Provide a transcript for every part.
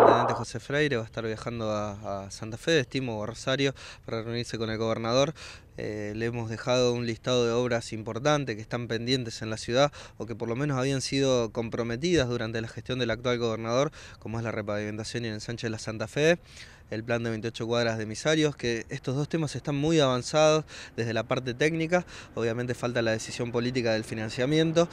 intendente José Freire va a estar viajando a, Santa Fe, estimo, Rosario, para reunirse con el gobernador. Eh, le hemos dejado un listado de obras importantes que están pendientes en la ciudad o que por lo menos habían sido comprometidas durante la gestión del actual gobernador, como es la repavimentación y el ensanche de la Santa Fe, el plan de 28 cuadras de emisarios, que estos dos temas están muy avanzados desde la parte técnica, obviamente falta la decisión política del financiamiento,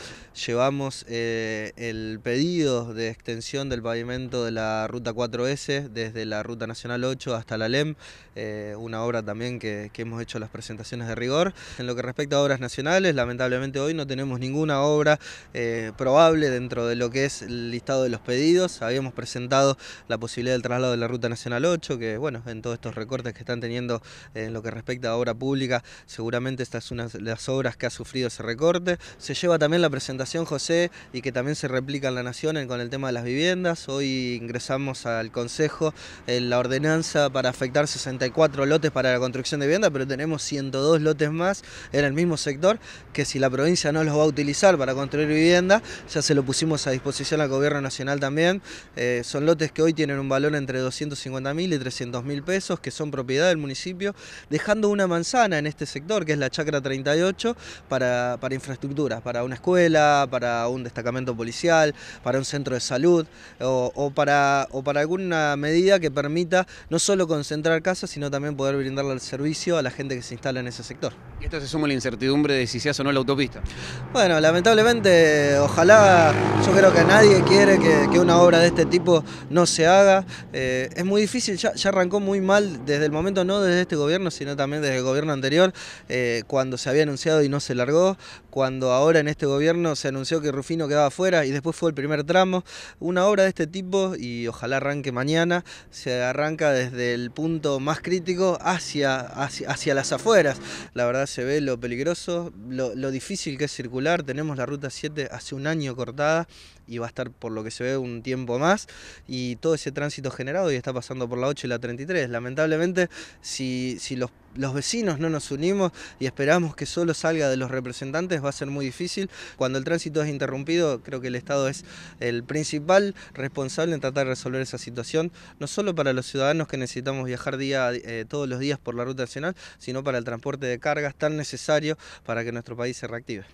llevamos eh, el pedido de extensión del pavimento de la ruta 4S desde la ruta nacional 8 hasta la LEM, eh, una obra también que, que hemos hecho las presentaciones presentaciones de rigor. En lo que respecta a obras nacionales, lamentablemente hoy no tenemos ninguna obra eh, probable dentro de lo que es el listado de los pedidos. Habíamos presentado la posibilidad del traslado de la Ruta Nacional 8, que bueno, en todos estos recortes que están teniendo eh, en lo que respecta a obra pública, seguramente esta es una de las obras que ha sufrido ese recorte. Se lleva también la presentación, José, y que también se replica en la Nación con el tema de las viviendas. Hoy ingresamos al Consejo en la ordenanza para afectar 64 lotes para la construcción de vivienda, pero tenemos 100 dos lotes más en el mismo sector, que si la provincia no los va a utilizar para construir vivienda, ya se lo pusimos a disposición al gobierno nacional también. Eh, son lotes que hoy tienen un valor entre 250 mil y 300 mil pesos, que son propiedad del municipio, dejando una manzana en este sector, que es la Chacra 38, para, para infraestructuras, para una escuela, para un destacamento policial, para un centro de salud o, para, o para alguna medida que permita no solo concentrar casas, sino también poder brindarle el servicio a la gente que se instala en ese sector esto se suma a la incertidumbre de si se hace o no la autopista. Bueno, lamentablemente, ojalá, yo creo que nadie quiere que, una obra de este tipo no se haga. Eh, es muy difícil, ya, arrancó muy mal desde el momento, no desde este gobierno, sino también desde el gobierno anterior, eh, cuando se había anunciado y no se largó, cuando ahora en este gobierno se anunció que Rufino quedaba afuera y después fue el primer tramo. Una obra de este tipo, y ojalá arranque mañana, se arranca desde el punto más crítico hacia, hacia, las afueras. La verdad se ve lo peligroso, lo, difícil que es circular. Tenemos la ruta 7 hace un año cortada y va a estar por lo que se ve un tiempo más. Y todo ese tránsito generado y está pasando por la 8 y la 33. Lamentablemente, si, si los los vecinos no nos unimos y esperamos que solo salga de los representantes, va a ser muy difícil. Cuando el tránsito es interrumpido, creo que el Estado es el principal responsable en tratar de resolver esa situación, no solo para los ciudadanos que necesitamos viajar día, eh, todos los días por la ruta nacional, sino para el transporte de cargas tan necesario para que nuestro país se reactive.